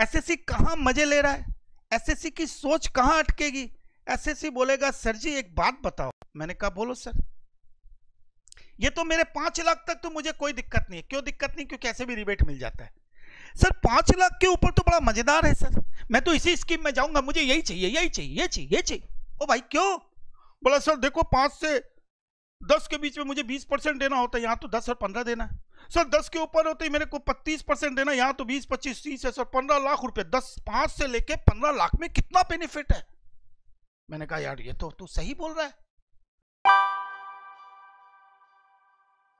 SSC कहाँ मजे ले रहा है एसएससी की सोच कहाँ अटकेगी एसएससी बोलेगा सर जी एक बात बताओ मैंने कहा बोलो सर ये तो मेरे पांच लाख तक तो मुझे कोई दिक्कत नहीं है क्यों दिक्कत नहीं क्योंकि ऐसे भी रिबेट मिल जाता है सर पांच लाख के ऊपर तो बड़ा मजेदार है सर मैं तो इसी स्कीम में जाऊंगा मुझे यही चाहिए यही चाहिए ये चाहिए ये चाहिए ओ भाई क्यों बोला सर देखो पांच से दस के बीच में मुझे बीस परसेंट देना होता है यहाँ तो दस और पंद्रह देना है सर दस के ऊपर होते ही मेरे को पत्तीस परसेंट देना यहाँ तो बीस पच्चीस तीस है सर पंद्रह लाख रुपए दस पांच से लेके पंद्रह लाख में कितना बेनिफिट है मैंने कहा यार ये तो तू सही बोल रहा है